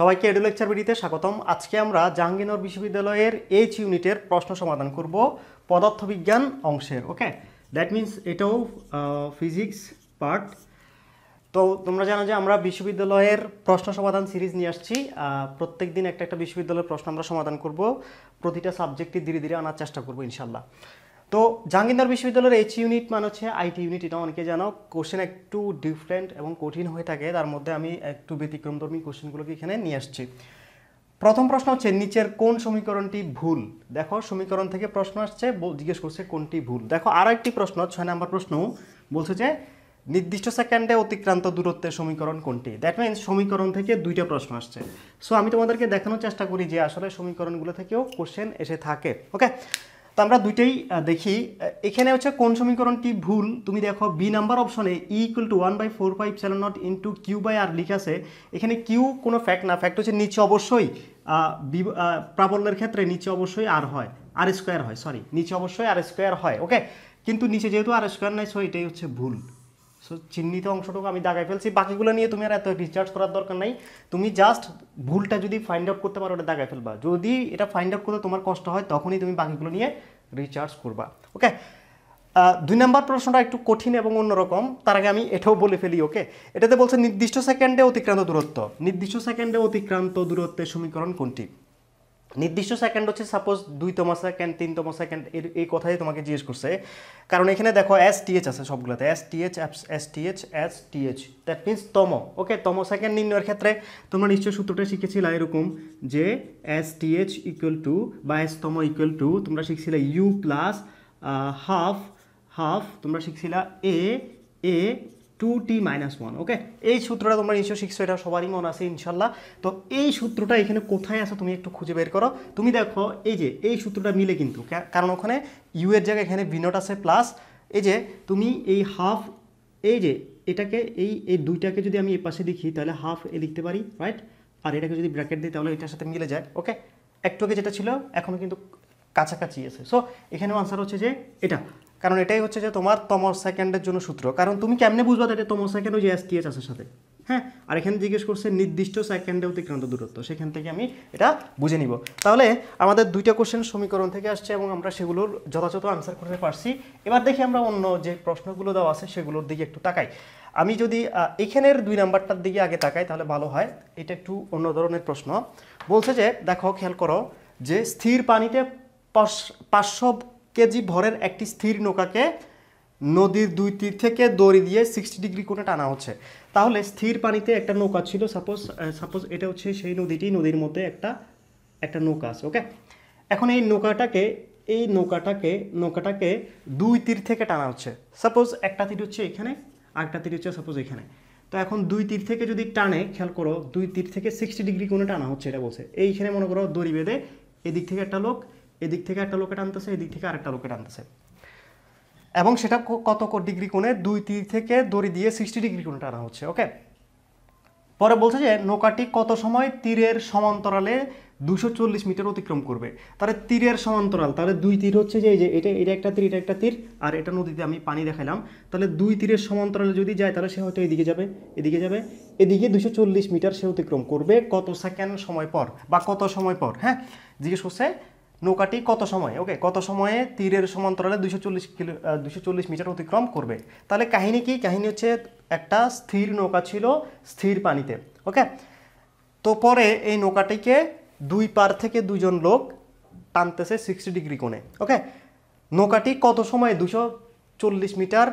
সবাইকে edu lecture ভিডিওতে স্বাগতম আজকে আমরা জাহাঙ্গীরনগর বিশ্ববিদ্যালয়ের এইচ ইউনিটের প্রশ্ন সমাধান করব পদার্থবিজ্ঞান অংশের ওকে দ্যাট মিন্স এটাও ফিজিক্স পার্ট তো তোমরা জানো যে আমরা বিশ্ববিদ্যালয়ের প্রশ্ন সমাধান সিরিজ নিয়ে আসছি প্রত্যেক দিন একটা একটা বিশ্ববিদ্যালয়ের প্রশ্ন আমরা সমাধান করব প্রতিটা সাবজেক্টে ধীরে ধীরে আনার চেষ্টা করব ইনশাল্লাহ তো জাহাঙ্গীরনগর বিশ্ববিদ্যালয়ের এইচ ইউনিট মানে হচ্ছে আইটি ইউনিট এটা অনেকে জানো কোশ্চেন একটু ডিফারেন্ট এবং কঠিন হয়ে থাকে তার মধ্যে আমি একটু ব্যতিক্রমধর্মী কোশ্চেনগুলোকে এখানে নিয়ে আসছি প্রথম প্রশ্ন হচ্ছে নিচের কোন সমীকরণটি ভুল দেখো সমীকরণ থেকে প্রশ্ন আসছে জিজ্ঞেস করছে কোনটি ভুল দেখো আরও একটি প্রশ্ন ছয় নাম্বার প্রশ্ন বলছে যে নির্দিষ্ট সেকেন্ডে অতিক্রান্ত দূরত্বের সমীকরণ কোনটি দ্যাট মিনস সমীকরণ থেকে দুইটা প্রশ্ন আসছে সো আমি তোমাদেরকে দেখানোর চেষ্টা করি যে আসলে সমীকরণগুলো থেকেও কোশ্চেন এসে থাকে ওকে তো আমরা দুইটাই দেখি এখানে হচ্ছে কোন সমীকরণটি ভুল তুমি দেখো বি নাম্বার অপশনে e equal to one by four five seven not into q by r আছে এখানে কিউ কোনো ফ্যাক্ট না ফ্যাক্ট হচ্ছে নিচে অবশ্যই প্রাবল্যের ক্ষেত্রে নিচে অবশ্যই আর হয় আর স্কোয়ার হয় সরি নিচে অবশ্যই আর স্কোয়ার হয় ওকে কিন্তু নিচে যেহেতু আর স্কোয়ার নাই সো এটাই হচ্ছে ভুল সো চিহ্নিত অংশটুকু আমি দাগাই ফেলছি বাকিগুলো নিয়ে তুমি আর এত রিচার্জ করার দরকার নাই তুমি জাস্ট ভুলটা যদি ফাইন্ড আউট করতে পারো ওটা দাগাই ফেলবা যদি এটা ফাইন্ড আউট করতে তোমার কষ্ট হয় তখনই তুমি বাকিগুলো নিয়ে রিচার্জ করবা ওকে দুই নম্বর প্রশ্নটা একটু কঠিন এবং অন্যরকম তার আগে আমি এটাও বলে ফেলি ওকে এটাতে বলছে নির্দিষ্ট সেকেন্ডে অতিক্রান্ত দূরত্ব নির্দিষ্ট সেকেন্ডে অতিক্রান্ত দূরত্বের সমীকরণ কোনটি নির্দিষ্ট সেকেন্ড হচ্ছে সাপোজ দুইতম সেকেন্ড তিনতম সেকেন্ড এর এই কথাই তোমাকে জিজ্ঞেস করছে কারণ এখানে দেখো এস টিএচ আছে সবগুলোতে S TH S TH S TH that means তম ওকে তম সেকেন্ড নির্ণয়ের ক্ষেত্রে তোমরা নিশ্চয়ই সূত্রটা শিখেছিলা এরকম যে এস টিএচ ইকুয়াল টু বা এস তম ইকুয়াল টু তোমরা শিখছিলে ইউ প্লাস হাফ হাফ তোমরা শিখছিলা a a two t minus one okay এই সূত্রটা তোমরা নিশ্চয় শিখছো এটা সবারই মনে আছে ইনশাল্লাহ তো এই সূত্রটা এখানে কোথায় আছে তুমি একটু খুঁজে বের করো তুমি দেখো এই যে এই সূত্রটা মিলে কিন্তু কারণ ওখানে ইউ এর জায়গায় এখানে ভিনট আছে প্লাস এই যে তুমি এই হাফ এই যে এটাকে এই এই দুইটাকে যদি আমি এ পাশে দেখি তাহলে হাফ এ লিখতে পারি রাইট আর এটাকে যদি ব্র্যাকেট দিই তাহলে এটার সাথে মিলে যায় ওকে একটু আগে যেটা ছিল এখনও কিন্তু কাছাকাছি আছে সো এখানেও আনসার হচ্ছে যে এটা কারণ এটাই হচ্ছে যে তোমার তমর সেকেন্ডের জন্য সূত্র কারণ তুমি কেমনে বুঝবা যে তমর সেকেন্ড ওই যে এস টিএচ আছে সাথে হ্যাঁ আর এখানে জিজ্ঞেস করছে নির্দিষ্ট সেকেন্ডে অতিক্রান্ত দূরত্ব সেখান থেকে আমি এটা বুঝে নিব তাহলে আমাদের দুইটা কোশ্চেন সমীকরণ থেকে আসছে এবং আমরা সেগুলোর যথাযথ আনসার করতে পারছি এবার দেখি আমরা অন্য যে প্রশ্নগুলো দেওয়া আছে সেগুলোর দিকে একটু তাকাই আমি যদি এখানের দুই নাম্বারটার দিকে আগে তাকাই তাহলে ভালো হয় এটা একটু অন্য ধরনের প্রশ্ন বলছে যে দেখো খেয়াল করো যে স্থির পানিতে পাঁচশো কেজি ভরের একটি স্থির নৌকাকে নদীর দুই তীর থেকে দড়ি দিয়ে সিক্সটি ডিগ্রি কোণে টানা হচ্ছে তাহলে স্থির পানিতে একটা নৌকা ছিল সাপোজ সাপোজ এটা হচ্ছে সেই নদীটি নদীর মধ্যে একটা একটা নৌকা আছে ওকে এখন এই নৌকাটাকে এই নৌকাটাকে নৌকাটাকে দুই তীর থেকে টানা হচ্ছে সাপোজ একটা তীর হচ্ছে এখানে আরেকটা তীর হচ্ছে সাপোজ এখানে তো এখন দুই তীর থেকে যদি টানে খেয়াল করো দুই তীর থেকে সিক্সটি ডিগ্রি কোণে টানা হচ্ছে এটা বলছে এইখানে মনে করো দড়ি বেঁধে এদিক থেকে একটা লোক এদিক থেকে একটা লোকেট আনতেছে এদিক থেকে আরেকটা লোকেট আনতেছে এবং সেটা কত ডিগ্রি কোণে দুই তীর থেকে দড়ি দিয়ে সিক্সটি ডিগ্রি কোণে টানা হচ্ছে ওকে পরে বলছে যে নৌকাটি কত সময় তীরের সমান্তরালে দুশো চল্লিশ মিটার অতিক্রম করবে তাহলে তীরের সমান্তরাল তাহলে দুই তীর হচ্ছে যে এই যে এটা এটা একটা তীর এটা একটা তীর আর এটা নদীতে আমি পানি দেখালাম তাহলে দুই তীরের সমান্তরালে যদি যায় তাহলে সে হয়তো এদিকে যাবে এদিকে যাবে এদিকে দুশো চল্লিশ মিটার সে অতিক্রম করবে কত সেকেন্ড সময় পর বা কত সময় পর হ্যাঁ জিজ্ঞেস করছে নৌকাটি কত সময়ে ওকে কত সময়ে তীরের সমান্তরালে দুশো চল্লিশ কিলো দুশো চল্লিশ মিটার অতিক্রম করবে তাহলে কাহিনী কি কাহিনী হচ্ছে একটা স্থির নৌকা ছিল স্থির পানিতে ওকে তো পরে এই নৌকাটিকে দুই পার থেকে দুজন লোক টানতেছে সিক্সটি ডিগ্রি কোণে ওকে নৌকাটি কত সময়ে দুশো চল্লিশ মিটার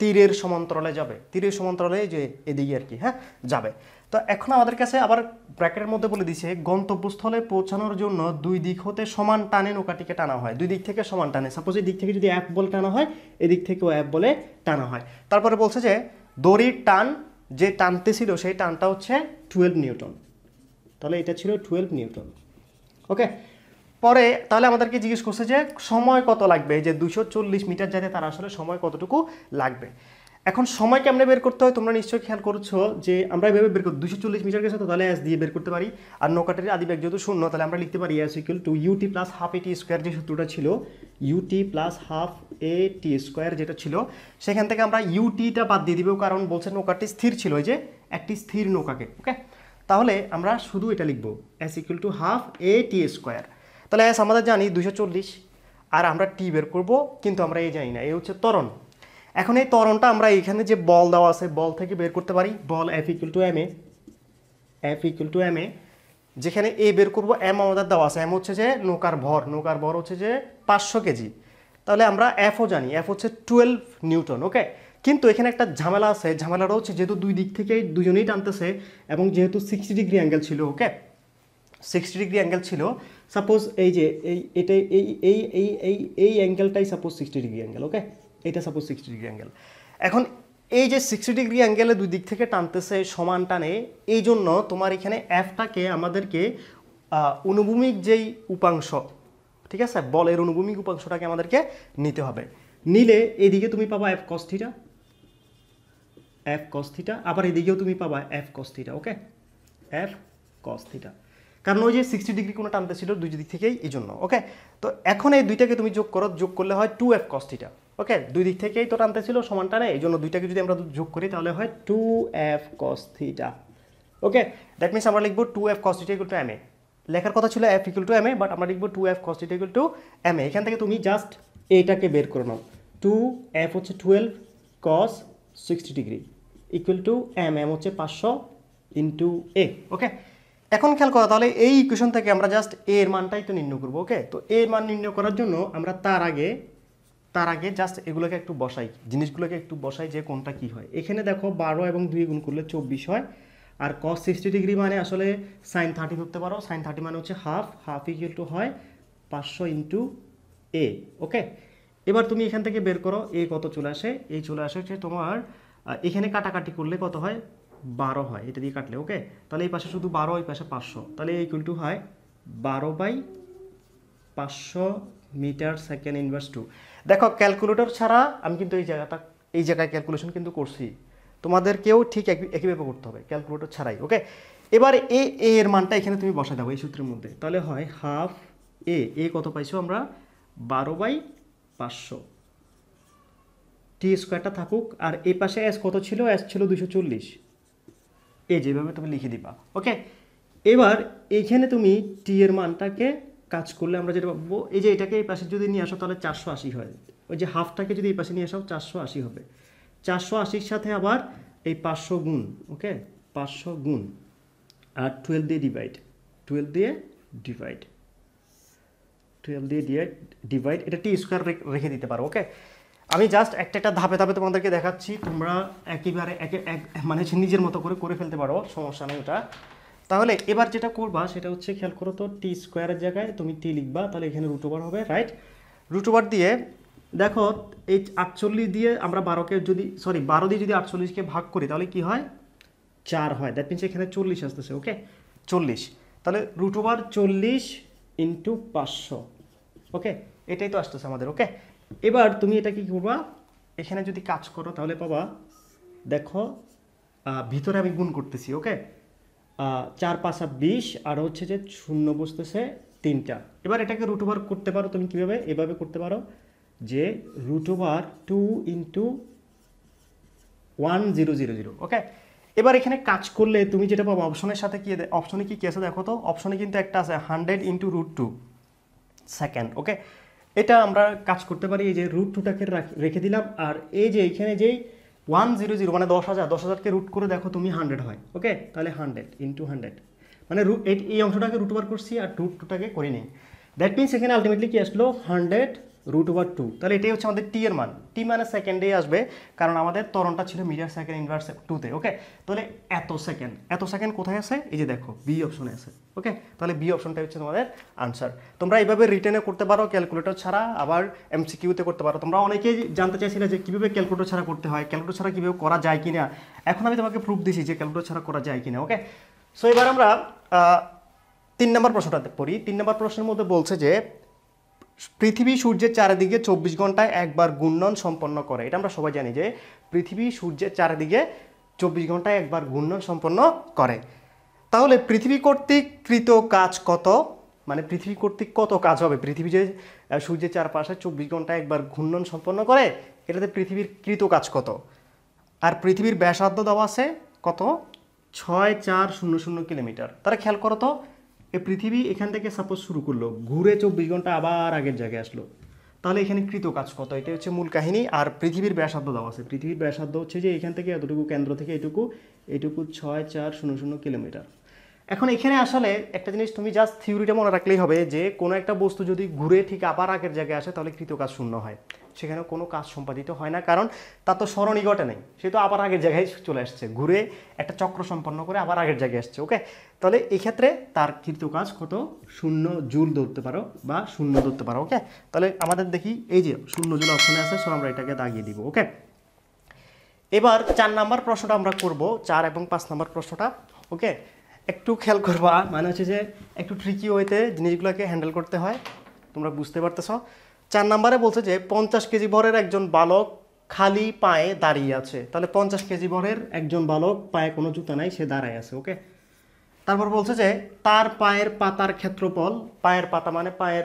তীরের সমান্তরালে যাবে তীরের সমান্তরালে যে এদিকে আর কি হ্যাঁ যাবে তো এখন আমাদের কাছে আবার ব্র্যাকেটের মধ্যে বলে দিছে গন্তব্যস্থলে পৌঁছানোর জন্য দুই দিক হতে সমান টানে নৌকাটিকে টানা হয় দুই দিক থেকে সমান টানে সাপোজ এই দিক থেকে যদি অ্যাপ বলে টানা হয় এদিক থেকেও অ্যাপ বলে টানা হয় তারপরে বলছে যে দড়ির টান যে টানতে ছিল সেই টানটা হচ্ছে টুয়েলভ নিউটন তাহলে এটা ছিল টুয়েলভ নিউটন ওকে পরে তাহলে আমাদেরকে জিজ্ঞেস করছে যে সময় কত লাগবে যে দুশো চল্লিশ মিটার যেতে তার আসলে সময় কতটুকু লাগবে এখন সময় কেমনে বের করতে হয় তোমরা নিশ্চয়ই খেয়াল করছো যে আমরা এভাবে বের করি দুশো চল্লিশ মিটার গেছে তো তাহলে এস দিয়ে বের করতে পারি আর নৌকাটের আদি ব্যাগ যেহেতু শূন্য তাহলে আমরা লিখতে পারি s equal to ut plus half at square যে সূত্রটা ছিল ut plus half a t square যেটা ছিল সেখান থেকে আমরা ইউটিটা বাদ দিয়ে দিব কারণ বলছে নৌকাটি স্থির ছিল যে একটি স্থির নৌকাকে ওকে তাহলে আমরা শুধু এটা লিখবো s equal to half a t square তাহলে এস আমাদের জানি দুশো চল্লিশ আর আমরা টি বের করবো কিন্তু আমরা এই জানি না এই হচ্ছে তরণ এখন এই তরণটা আমরা এইখানে যে বল দেওয়া আছে বল থেকে বের করতে পারি বল F equal to m a F equal to m a যেখানে এ বের করবো এম আমাদের দেওয়া আছে এম হচ্ছে যে নৌকার ভর নৌকার ভর হচ্ছে যে পাঁচশো কেজি তাহলে আমরা এফও জানি এফ হচ্ছে টুয়েলভ নিউটন ওকে কিন্তু এখানে একটা ঝামেলা আছে ঝামেলাটা হচ্ছে যেহেতু দুই দিক থেকে দুজনেই টানতেছে এবং যেহেতু সিক্সটি ডিগ্রি অ্যাঙ্গেল ছিল ওকে সিক্সটি ডিগ্রি অ্যাঙ্গেল ছিল সাপোজ এই যে এই এটাই এই এই এই এই এই অ্যাঙ্গেলটাই suppose sixty degree angle okay এটা সাপোজ সিক্সটি ডিগ্রি অ্যাঙ্গেল এখন এই যে সিক্সটি ডিগ্রি অ্যাঙ্গেলে দুই দিক থেকে টানতেছে সমান টানে এই জন্য তোমার এখানে অ্যাপটাকে আমাদেরকে অনুভূমিক যেই উপাংশ ঠিক আছে বলের অনুভূমিক উপাংশটাকে আমাদেরকে নিতে হবে নিলে এদিকে তুমি পাবা এফ কস্থিটা এফ কস্থিটা আবার এদিকেও তুমি পাবা এফ কস্থিটা ওকে এফ কস্থিটা কারণ ওই যে সিক্সটি ডিগ্রি কোনো টানতে ছিল দুই দিক থেকেই এই জন্য ওকে তো এখন এই দুইটাকে তুমি যোগ করো যোগ করলে হয় টু এফ কস্টিটা ওকে দুই দিক থেকেই তো টানতে ছিল সমান টানে এই জন্য দুইটাকে যদি আমরা যোগ করি তাহলে হয় two F cos theta okay that means আমরা লিখবো two F cos theta equal to m a লেখার কথা ছিল F equal to m a but আমরা লিখবো two F cos theta equal to m a এখান থেকে তুমি জাস্ট এইটাকে বের করে নাও টু এফ হচ্ছে twelve cos sixty degree equal to m m হচ্ছে পাঁচশো ইন্টু এ ওকে এখন খেয়াল করো তাহলে এই ইকুয়েশন থেকে আমরা জাস্ট এ এর মানটাই তো নির্ণয় করবো ওকে তো এ এর মান নির্ণয় করার জন্য আমরা তার আগে তার আগে জাস্ট এগুলোকে একটু বসাই জিনিসগুলোকে একটু বসাই যে কোনটা কি হয় এখানে দেখো বারো এবং দুই গুণ করলে চব্বিশ হয় আর কস সিক্সটি ডিগ্রি মানে আসলে সাইন থার্টি ধরতে পারো সাইন থার্টি মানে হচ্ছে হাফ হাফ ইকুয়াল টু হয় পাঁচশো ইন্টু এ ওকে এবার তুমি এখান থেকে বের করো এ কত চলে আসে এই চলে আসে হচ্ছে তোমার এখানে কাটাকাটি করলে কত হয় বারো হয় এটা দিয়ে কাটলে ওকে তাহলে এই পাশে শুধু বারো এই পাশে পাঁচশো তাহলে এই কুলটু হয় বারো বাই পাঁচশো মিটার সেকেন্ড ইনভার্স টু দেখো ক্যালকুলেটর ছাড়া আমি কিন্তু এই জায়গাটা এই জায়গায় ক্যালকুলেশন কিন্তু করছি তোমাদেরকেও ঠিক একই একইভাবে করতে হবে ক্যালকুলেটর ছাড়াই ওকে এবার এ এর মানটা এখানে তুমি বসা দাও এই সূত্রের মধ্যে তাহলে হয় হাফ এ এ কত পাইছো আমরা বারো বাই পাঁচশো টি স্কোয়ারটা থাকুক আর এ পাশে এস কত ছিল এস ছিল দুশো চল্লিশ এই যেভাবে তুমি লিখে দিবা ওকে এবার এইখানে তুমি টি এর মানটাকে কাজ করলে আমরা যেটা পাবো এই যে এটাকে এই পাশে যদি নিয়ে আসো তাহলে চারশো আশি হয় ওই যে হাফটাকে যদি এই পাশে নিয়ে আসাও চারশো আশি হবে চারশো আশির সাথে আবার এই পাঁচশো গুণ ওকে পাঁচশো গুণ আর টুয়েলভ দিয়ে ডিভাইড টুয়েলভ দিয়ে ডিভাইড টুয়েলভ দিয়ে ডিভাইড এটা টি স্কোয়ার রেখে দিতে পারো ওকে আমি জাস্ট একটা একটা ধাপে ধাপে তোমাদেরকে দেখাচ্ছি তোমরা একেবারে একে এক মানে নিজের মতো করে করে ফেলতে পারো সমস্যা নেই ওটা তাহলে এবার যেটা করবা সেটা হচ্ছে খেয়াল করো তো টি স্কোয়ারের জায়গায় তুমি টি লিখবা তাহলে এখানে রুটোভার হবে রাইট রুটোভার দিয়ে দেখো এই আটচল্লিশ দিয়ে আমরা বারোকে যদি সরি বারো দিয়ে যদি আটচল্লিশকে ভাগ করি তাহলে কি হয় চার হয় দ্যাট মিনস এখানে চল্লিশ আসতেছে ওকে চল্লিশ তাহলে রুটোভার চল্লিশ ইন্টু পাঁচশো ওকে এটাই তো আসতেছে আমাদের ওকে এবার তুমি এটা কি করবা এখানে যদি কাজ করো তাহলে পাবা দেখো ভিতরে আমি গুণ করতেছি ওকে চার পাঁচা বিশ আর হচ্ছে যে শূন্য বসতেছে তিনটা এবার এটাকে রুট ওভার করতে পারো তুমি কীভাবে এভাবে করতে পারো যে root over two into one zero zero zero okay এবার এখানে কাজ করলে তুমি যেটা পাবো অপশনের সাথে কি অপশনে কি কী আছে দেখো তো অপশনে কিন্তু একটা আছে hundred into root two second okay এটা আমরা কাজ করতে পারি এই যে রুট টুটাকে রেখে দিলাম আর এই যে এইখানে যেই ওয়ান জিরো জিরো মানে দশ হাজার দশ হাজারকে রুট করে দেখো তুমি হান্ড্রেড হয় ওকে তাহলে হান্ড্রেড ইন্টু হান্ড্রেড মানে রুট এই অংশটাকে রুট ওভার করছি আর রুট টুটাকে করে নেই দ্যাট মিনস এখানে আলটিমেটলি কি আসলো হান্ড্রেড রুট ওভার টু তাহলে এটাই হচ্ছে আমাদের টি এর মান টি মানে সেকেন্ডে আসবে কারণ আমাদের তরণটা ছিল মিটার সেকেন্ড ইনভার্স টুতে ওকে তাহলে এত সেকেন্ড এত সেকেন্ড কোথায় আছে এই যে দেখো বি অপশনে আছে ওকে তাহলে বি অপশনটাই হচ্ছে তোমাদের আনসার তোমরা এইভাবে রিটেনে করতে পারো ক্যালকুলেটর ছাড়া আবার এমসিকিউতে করতে পারো তোমরা অনেকেই জানতে চাইছিলে যে কীভাবে ক্যালকুলেটর ছাড়া করতে হয় ক্যালকুলেটর ছাড়া কীভাবে করা যায় কি না এখন আমি তোমাকে প্রুফ দিছি যে ক্যালকুলেটর ছাড়া করা যায় কি না ওকে সো এবার আমরা তিন নম্বর প্রশ্নটাতে পড়ি তিন নম্বর প্রশ্নের মধ্যে বলছে যে পৃথিবী সূর্যের চারিদিকে চব্বিশ ঘন্টায় একবার ঘূর্ণন সম্পন্ন করে এটা আমরা সবাই জানি যে পৃথিবী সূর্যের চারিদিকে চব্বিশ ঘন্টায় একবার ঘূর্ণন সম্পন্ন করে তাহলে পৃথিবী কর্তৃক কৃত কাজ কত মানে পৃথিবী কর্তৃক কত কাজ হবে পৃথিবী যে সূর্যের চারপাশে চব্বিশ ঘন্টায় একবার ঘূর্ণন সম্পন্ন করে এটাতে পৃথিবীর কৃত কাজ কত আর পৃথিবীর ব্যাসার্ধ দেওয়া আছে কত ছয় চার শূন্য শূন্য কিলোমিটার তারা খেয়াল করো তো এ পৃথিবী এখান থেকে সাপোজ শুরু করলো ঘুরে চব্বিশ ঘন্টা আবার আগের জায়গায় আসলো তাহলে এখানে কৃত কাজ কত এটা হচ্ছে মূল কাহিনী আর পৃথিবীর ব্যাসার্ধ দেওয়া আছে পৃথিবীর ব্যাসার্ধ হচ্ছে যে এখান থেকে এতটুকু কেন্দ্র থেকে এটুকু এটুকু ছয় চার শূন্য শূন্য কিলোমিটার এখন এখানে আসলে একটা জিনিস তুমি জাস্ট থিওরিটা মনে রাখলেই হবে যে কোনো একটা বস্তু যদি ঘুরে ঠিক আবার আগের জায়গায় আসে তাহলে কৃত কাজ শূন্য হয় সেখানে কোনো কাজ সম্পাদিত হয় না কারণ তা তো স্মরণই ঘটে নাই সে তো আবার আগের জায়গায় চলে আসছে ঘুরে একটা চক্র সম্পন্ন করে আবার আগের জায়গায় আসছে ওকে তাহলে এক্ষেত্রে তার কৃত কাজ কত শূন্য জুল ধরতে পারো বা শূন্য ধরতে পারো ওকে তাহলে আমাদের দেখি এই যে শূন্য জুল অপশনে আছে সো আমরা এটাকে দাগিয়ে দিব ওকে এবার চার নাম্বার প্রশ্নটা আমরা করব চার এবং পাঁচ নাম্বার প্রশ্নটা ওকে একটু খেয়াল করবা মানে হচ্ছে যে একটু ট্রিকি ওয়েতে জিনিসগুলোকে হ্যান্ডেল করতে হয় তোমরা বুঝতে পারতেছ চার নম্বরে বলছে যে পঞ্চাশ কেজি ভরের একজন বালক খালি পায়ে দাঁড়িয়ে আছে তাহলে পঞ্চাশ কেজি ভরের একজন বালক পায়ে কোনো জুতা নাই সে দাঁড়ায় আছে ওকে তারপর বলছে যে তার পায়ের পাতার ক্ষেত্রফল পায়ের পাতা মানে পায়ের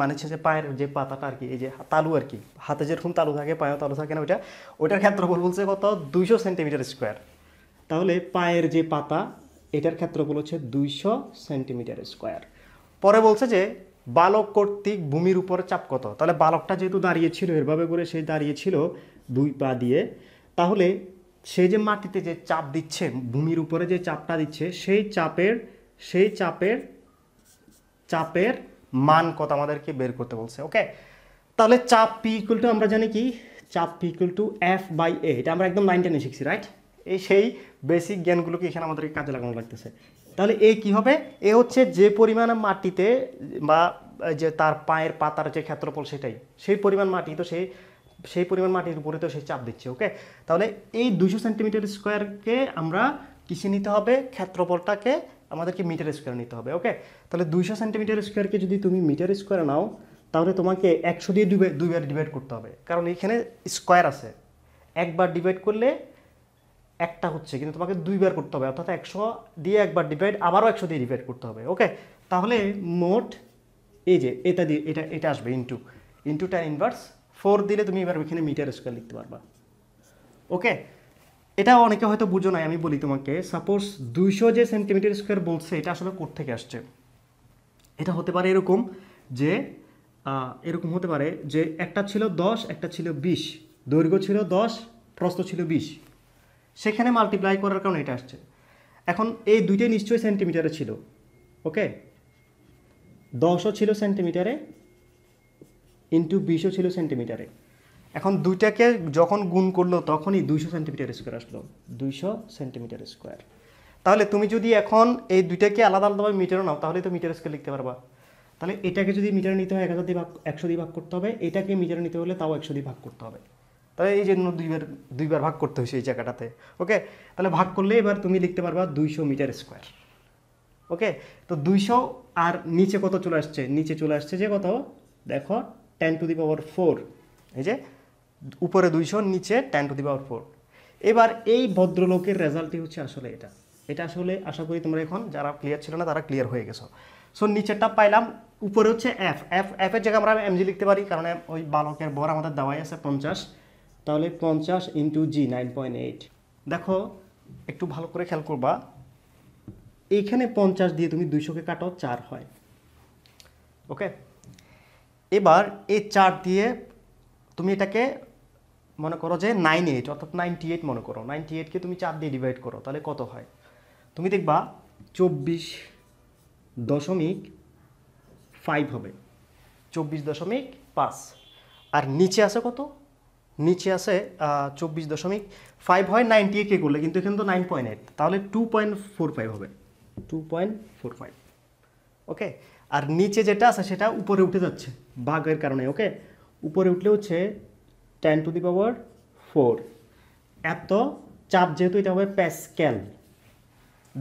মানে হচ্ছে যে পায়ের যে পাতাটা আর কি এই যে তালু আর কি হাতে যেরকম তালু থাকে পায়েও তালু থাকে না ওইটা ওইটার ক্ষেত্রফল বলছে কত দুইশো সেন্টিমিটার স্কোয়ার তাহলে পায়ের যে পাতা এটার ক্ষেত্রফল হচ্ছে দুইশো সেন্টিমিটার স্কোয়ার পরে বলছে যে বালক কর্তৃক ভূমির উপর চাপ কত তাহলে বালকটা যেহেতু দাঁড়িয়েছিল এরভাবে করে সে দাঁড়িয়েছিল দুই পা দিয়ে তাহলে সে যে মাটিতে যে চাপ দিচ্ছে ভূমির উপরে যে চাপটা দিচ্ছে সেই চাপের সেই চাপের চাপের মান কত আমাদেরকে বের করতে বলছে ওকে তাহলে চাপ পি ইকুয়াল টু আমরা জানি কি চাপ P equal to F by A এটা আমরা একদম নাইন টেনে শিখছি রাইট এই সেই বেসিক জ্ঞানগুলোকে এখানে আমাদেরকে কাজে লাগানো লাগতেছে তাহলে এ কি হবে এ হচ্ছে যে পরিমাণ মাটিতে বা যে তার পায়ের পাতার যে ক্ষেত্রফল সেটাই সেই পরিমাণ মাটি তো সেই সেই পরিমাণ মাটির উপরে তো সেই চাপ দিচ্ছে ওকে তাহলে এই দুশো সেন্টিমিটার স্কোয়ারকে আমরা কিসে নিতে হবে ক্ষেত্রফলটাকে আমাদেরকে মিটার স্কোয়ার নিতে হবে ওকে তাহলে দুইশো সেন্টিমিটার স্কোয়ারকে যদি তুমি মিটার স্কোয়ার নাও তাহলে তোমাকে একশো দিয়ে দুইবার ডিভাইড করতে হবে কারণ এখানে স্কোয়ার আছে একবার ডিভাইড করলে একটা হচ্ছে কিন্তু তোমাকে দুইবার করতে হবে অর্থাৎ একশো দিয়ে একবার ডিভাইড আবারও একশো দিয়ে ডিভাইড করতে হবে ওকে তাহলে মোট এই যে এটা দিয়ে এটা এটা আসবে into into ten inverse four দিলে তুমি এবার ওইখানে মিটার স্কোয়ার লিখতে পারবা ওকে এটা অনেকে হয়তো বুঝো নাই আমি বলি তোমাকে সাপোজ দুইশো যে সেন্টিমিটার স্কোয়ার বলছে এটা আসলে থেকে আসছে এটা হতে পারে এরকম যে এরকম হতে পারে যে একটা ছিল দশ একটা ছিল বিশ দৈর্ঘ্য ছিল দশ প্রস্থ ছিল বিশ সেখানে মাল্টিপ্লাই করার কারণে এটা আসছে এখন এই দুইটাই নিশ্চয়ই সেন্টিমিটারে ছিল ওকে দশও ছিল সেন্টিমিটারে ইন্টু বিশও ছিল সেন্টিমিটারে এখন দুইটাকে যখন গুণ করলো তখনই দুইশো সেন্টিমিটার স্কোয়ার আসলো দুইশো সেন্টিমিটার স্কোয়ার তাহলে তুমি যদি এখন এই দুইটাকে আলাদা আলাদাভাবে মিটারও নাও তাহলে তো মিটার স্কেল লিখতে পারবা তাহলে এটাকে যদি মিটার নিতে হয় এক হাজার দিয়ে ভাগ একশো দিয়ে ভাগ করতে হবে এটাকে মিটার নিতে হলে তাও একশো দিয়ে ভাগ করতে হবে তাহলে এই জন্য দুইবার দুইবার ভাগ করতে হয়েছে এই জায়গাটাতে ওকে তাহলে ভাগ করলে এবার তুমি লিখতে পারবা দুইশো মিটার স্কোয়ার ওকে তো দুইশো আর নিচে কত চলে আসছে নিচে চলে আসছে যে কত দেখো ten to the power four এই যে উপরে দুইশো নিচে ten to the power four এবার এই ভদ্রলোকের রেজাল্টই হচ্ছে আসলে এটা এটা আসলে আশা করি তোমরা এখন যারা ক্লিয়ার ছিল না তারা ক্লিয়ার হয়ে গেছো সো নিচেরটা পাইলাম উপরে হচ্ছে এফ এফ এফের জায়গায় আমরা এমজি লিখতে পারি কারণ ওই বালকের বর আমাদের দেওয়াই আছে পঞ্চাশ তাহলে পঞ্চাশ into g nine point eight দেখো একটু ভালো করে খেয়াল করবা এইখানে পঞ্চাশ দিয়ে তুমি দুইশোকে কাটো চার হয় ওকে এবার এই চার দিয়ে তুমি এটাকে মনে করো যে নাইন এইট অর্থাৎ নাইনটি এইট মনে করো নাইনটি এইটকে তুমি চার দিয়ে ডিভাইড করো তাহলে কত হয় তুমি দেখবা চব্বিশ দশমিক ফাইভ হবে চব্বিশ দশমিক পাঁচ আর নিচে আছে কত নিচে আছে চব্বিশ দশমিক ফাইভ হয় নাইনটি কে করলে কিন্তু এখানে তো নাইন পয়েন্ট এইট তাহলে টু পয়েন্ট ফোর ফাইভ হবে two point four five okay আর নিচে যেটা আছে সেটা উপরে উঠে যাচ্ছে বাঘের কারণে ওকে উপরে উঠলে হচ্ছে ten to the power four এত চাপ যেহেতু এটা হবে প্যাসক্যাল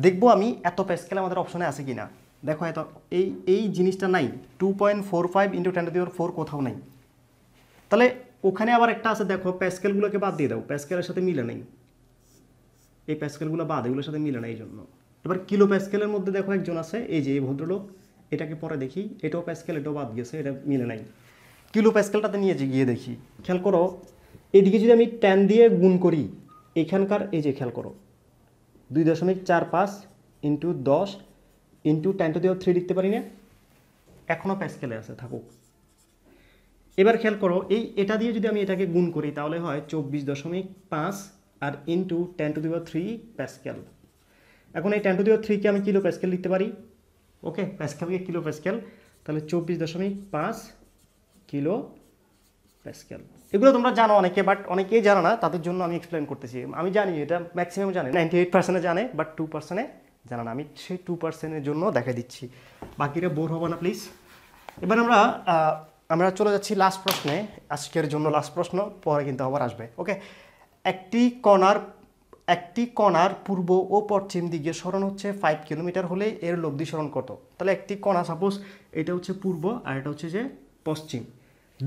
দেখবো আমি এত প্যাসক্যাল আমাদের অপশনে আছে কি না দেখো এত এই এই জিনিসটা নাই two point four five into ten to the power four কোথাও নাই তাহলে ওখানে আবার একটা আছে দেখো প্যাসকেলগুলোকে বাদ দিয়ে দাও প্যাসকেলের সাথে মিলে নেই এই প্যাসকেলগুলো বাদ এগুলোর সাথে মিলে না এই জন্য এবার কিলো প্যাসকেলের মধ্যে দেখো একজন আছে এই যে এই ভদ্রলোক এটাকে পরে দেখি এটাও প্যাসকেল এটাও বাদ গেছে এটা মিলে নাই কিলো প্যাসকেলটাতে নিয়ে গিয়ে দেখি খেয়াল করো এদিকে যদি আমি ট্যান দিয়ে গুণ করি এখানকার এই যে খেয়াল করো দুই দশমিক চার পাঁচ ইন্টু দশ ইন্টু টেন টু দিয়েও থ্রি লিখতে পারি না এখনও প্যাসকেলে আছে থাকুক এবার খেয়াল করো এই এটা দিয়ে যদি আমি এটাকে গুণ করি তাহলে হয় চব্বিশ দশমিক পাঁচ আর into ten to the power three pascal এখন এই টেন টু দিওয়ার থ্রিকে আমি কিলো প্যাসকেল লিখতে পারি ওকে প্যাসকেলকে কিলো প্যাসকেল তাহলে চব্বিশ দশমিক পাঁচ কিলো প্যাসকেল এগুলো তোমরা জানো অনেকে বাট অনেকেই জানো না তাদের জন্য আমি এক্সপ্লেন করতেছি আমি জানি এটা ম্যাক্সিমাম জানে নাইনটি এইট পার্সেন্টে জানে বাট টু পার্সেন্টে জানা না আমি সেই টু পার্সেন্টের জন্য দেখা দিচ্ছি বাকিরা বোর হবো না প্লিজ এবার আমরা আমরা চলে যাচ্ছি লাস্ট প্রশ্নে আজকের জন্য লাস্ট প্রশ্ন পরে কিন্তু আবার আসবে ওকে একটি কণার একটি কণার পূর্ব ও পশ্চিম দিকে স্মরণ হচ্ছে ফাইভ কিলোমিটার হলে এর লব্ধি স্মরণ কত তাহলে একটি কণা সাপোজ এটা হচ্ছে পূর্ব আর এটা হচ্ছে যে পশ্চিম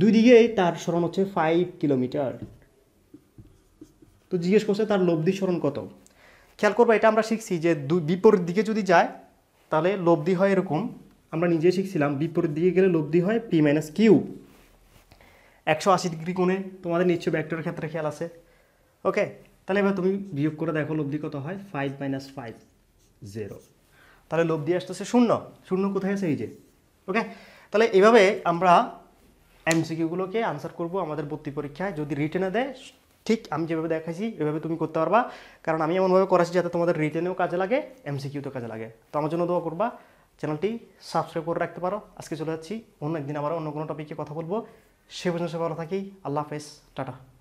দুই দিকেই তার স্মরণ হচ্ছে ফাইভ কিলোমিটার তো জিজ্ঞেস করছে তার লব্ধি স্মরণ কত খেয়াল করবো এটা আমরা শিখছি যে বিপরীত দিকে যদি যায় তাহলে লব্ধি হয় এরকম আমরা নিজে শিখছিলাম বিপরীত দিকে গেলে লব্ধি হয় পি মাইনাস কিউ একশো আশি ডিগ্রি কোণে তোমাদের নিশ্চয় ব্যাক্টরের ক্ষেত্রে খেয়াল আছে ওকে তাহলে এবার তুমি বিয়োগ করে দেখো লব্ধি কত হয় ফাইভ মাইনাস ফাইভ জিরো তাহলে লব্ধি আসতেছে শূন্য শূন্য কোথায় আছে এই যে ওকে তাহলে এভাবে আমরা এমসিকিউগুলোকে আনসার করব আমাদের ভর্তি পরীক্ষায় যদি রিটেনে দেয় ঠিক আমি যেভাবে দেখাইছি এভাবে তুমি করতে পারবা কারণ আমি এমনভাবে করাছি যাতে তোমাদের রিটেনেও কাজে লাগে এমসিকিউতেও কাজে লাগে তো আমার জন্য দোয়া করবা চ্যানেলটি সাবস্ক্রাইব করে রাখতে পারো আজকে চলে যাচ্ছি অন্য একদিন আবার অন্য কোনো টপিকে কথা বলবো সে পর্যন্ত সে ভালো থাকি আল্লাহ হাফেজ টাটা